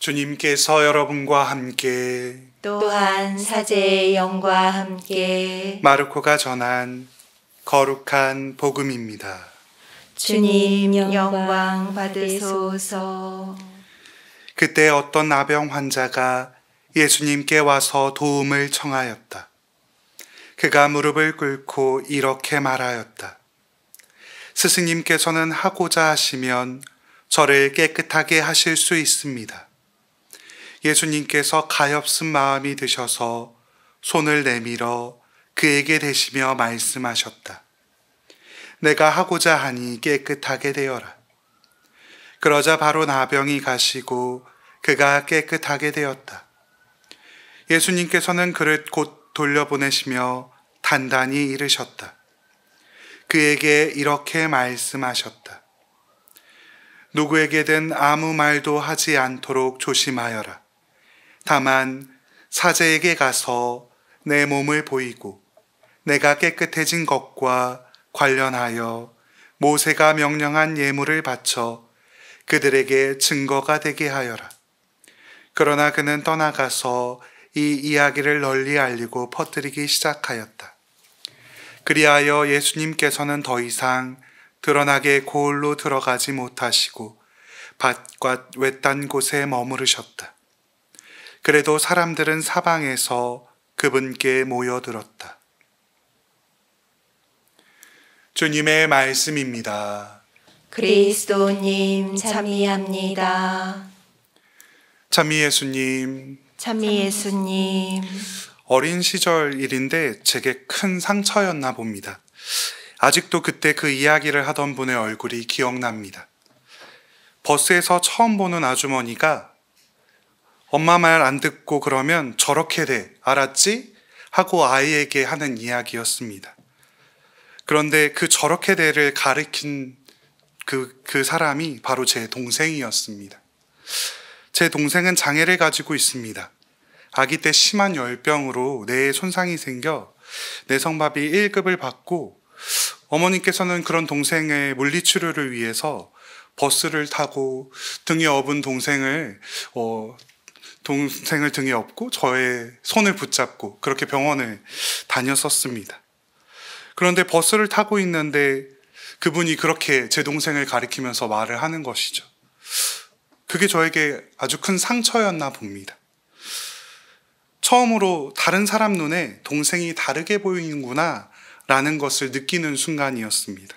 주님께서 여러분과 함께 또한 사제의 영과 함께 마르코가 전한 거룩한 복음입니다. 주님 영광 받으소서. 그때 어떤 나병 환자가 예수님께 와서 도움을 청하였다. 그가 무릎을 꿇고 이렇게 말하였다. 스승님께서는 하고자 하시면 저를 깨끗하게 하실 수 있습니다. 예수님께서 가엾은 마음이 드셔서 손을 내밀어 그에게 대시며 말씀하셨다. 내가 하고자 하니 깨끗하게 되어라. 그러자 바로 나병이 가시고 그가 깨끗하게 되었다. 예수님께서는 그를 곧 돌려보내시며 단단히 이르셨다. 그에게 이렇게 말씀하셨다. 누구에게든 아무 말도 하지 않도록 조심하여라. 다만 사제에게 가서 내 몸을 보이고 내가 깨끗해진 것과 관련하여 모세가 명령한 예물을 바쳐 그들에게 증거가 되게 하여라. 그러나 그는 떠나가서 이 이야기를 널리 알리고 퍼뜨리기 시작하였다. 그리하여 예수님께서는 더 이상 드러나게 고을로 들어가지 못하시고 밭과 외딴 곳에 머무르셨다. 그래도 사람들은 사방에서 그분께 모여들었다. 주님의 말씀입니다. 그리스도님 참미합니다. 참미 예수님. 참미 예수님. 어린 시절 일인데 제게 큰 상처였나 봅니다. 아직도 그때 그 이야기를 하던 분의 얼굴이 기억납니다. 버스에서 처음 보는 아주머니가 엄마 말 안 듣고 그러면 저렇게 돼. 알았지? 하고 아이에게 하는 이야기였습니다. 그런데 그 저렇게 돼를 가르킨 그, 그 사람이 바로 제 동생이었습니다. 제 동생은 장애를 가지고 있습니다. 아기 때 심한 열병으로 뇌에 손상이 생겨 내성밥이 1급을 받고 어머님께서는 그런 동생의 물리치료를 위해서 버스를 타고 등이 업은 동생을 어, 동생을 등에 업고 저의 손을 붙잡고 그렇게 병원을 다녔었습니다. 그런데 버스를 타고 있는데 그분이 그렇게 제 동생을 가리키면서 말을 하는 것이죠. 그게 저에게 아주 큰 상처였나 봅니다. 처음으로 다른 사람 눈에 동생이 다르게 보이는구나 라는 것을 느끼는 순간이었습니다.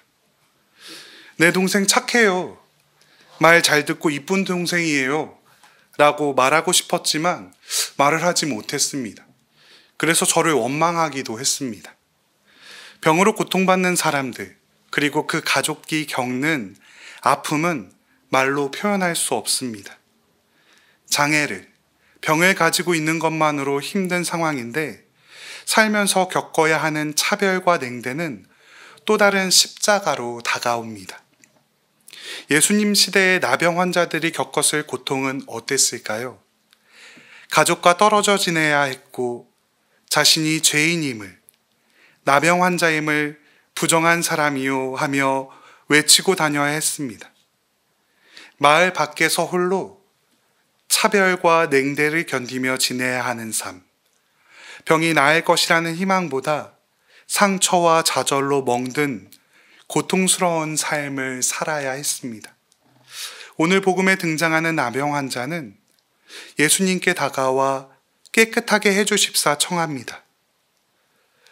내 동생 착해요. 말 잘 듣고 이쁜 동생이에요. 라고 말하고 싶었지만 말을 하지 못했습니다. 그래서 저를 원망하기도 했습니다. 병으로 고통받는 사람들, 그리고 그 가족이 겪는 아픔은 말로 표현할 수 없습니다. 장애를, 병을 가지고 있는 것만으로 힘든 상황인데 살면서 겪어야 하는 차별과 냉대는 또 다른 십자가로 다가옵니다. 예수님 시대의 나병 환자들이 겪었을 고통은 어땠을까요? 가족과 떨어져 지내야 했고 자신이 죄인임을 나병 환자임을 부정한 사람이요 하며 외치고 다녀야 했습니다. 마을 밖에서 홀로 차별과 냉대를 견디며 지내야 하는 삶. 병이 나을 것이라는 희망보다 상처와 좌절로 멍든 고통스러운 삶을 살아야 했습니다. 오늘 복음에 등장하는 나병 환자는 예수님께 다가와 깨끗하게 해주십사 청합니다.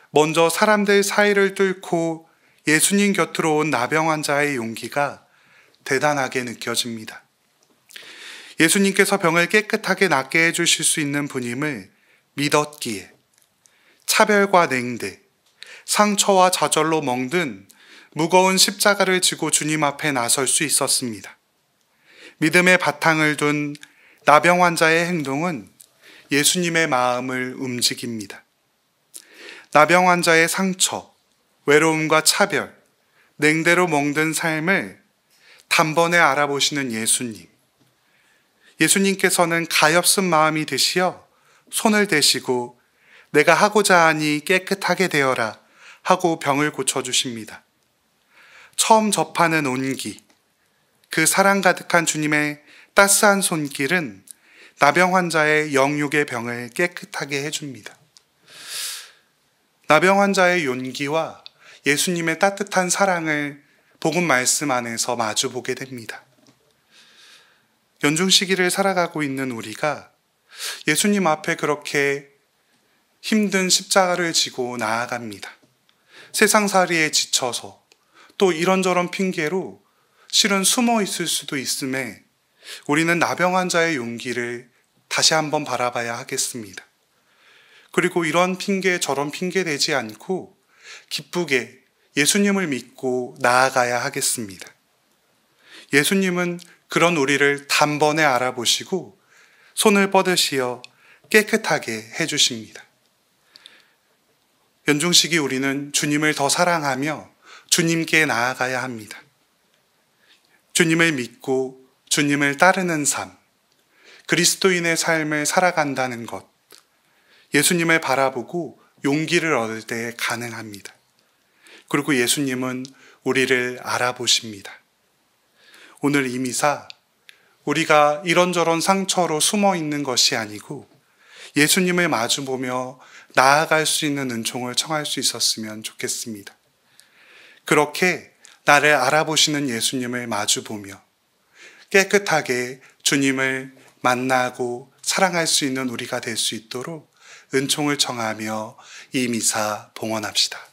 먼저 사람들 사이를 뚫고 예수님 곁으로 온 나병 환자의 용기가 대단하게 느껴집니다. 예수님께서 병을 깨끗하게 낫게 해주실 수 있는 분임을 믿었기에 차별과 냉대, 상처와 좌절로 멍든 무거운 십자가를 지고 주님 앞에 나설 수 있었습니다. 믿음의 바탕을 둔 나병 환자의 행동은 예수님의 마음을 움직입니다. 나병 환자의 상처, 외로움과 차별, 냉대로 멍든 삶을 단번에 알아보시는 예수님. 예수님께서는 가엾은 마음이 되시어 손을 대시고 내가 하고자 하니 깨끗하게 되어라 하고 병을 고쳐주십니다. 처음 접하는 온기, 그 사랑 가득한 주님의 따스한 손길은 나병 환자의 영육의 병을 깨끗하게 해줍니다. 나병 환자의 용기와 예수님의 따뜻한 사랑을 복음 말씀 안에서 마주보게 됩니다. 연중 시기를 살아가고 있는 우리가 예수님 앞에 그렇게 힘든 십자가를 지고 나아갑니다. 세상살이에 지쳐서 또 이런저런 핑계로 실은 숨어 있을 수도 있음에 우리는 나병 환자의 용기를 다시 한번 바라봐야 하겠습니다. 그리고 이런 핑계 저런 핑계 되지 않고 기쁘게 예수님을 믿고 나아가야 하겠습니다. 예수님은 그런 우리를 단번에 알아보시고 손을 뻗으시어 깨끗하게 해주십니다. 연중식이 우리는 주님을 더 사랑하며 주님께 나아가야 합니다. 주님을 믿고 주님을 따르는 삶, 그리스도인의 삶을 살아간다는 것, 예수님을 바라보고 용기를 얻을 때 가능합니다. 그리고 예수님은 우리를 알아보십니다. 오늘 이 미사, 우리가 이런저런 상처로 숨어 있는 것이 아니고 예수님을 마주보며 나아갈 수 있는 은총을 청할 수 있었으면 좋겠습니다. 그렇게 나를 알아보시는 예수님을 마주보며 깨끗하게 주님을 만나고 사랑할 수 있는 우리가 될 수 있도록 은총을 청하며 이 미사 봉헌합시다.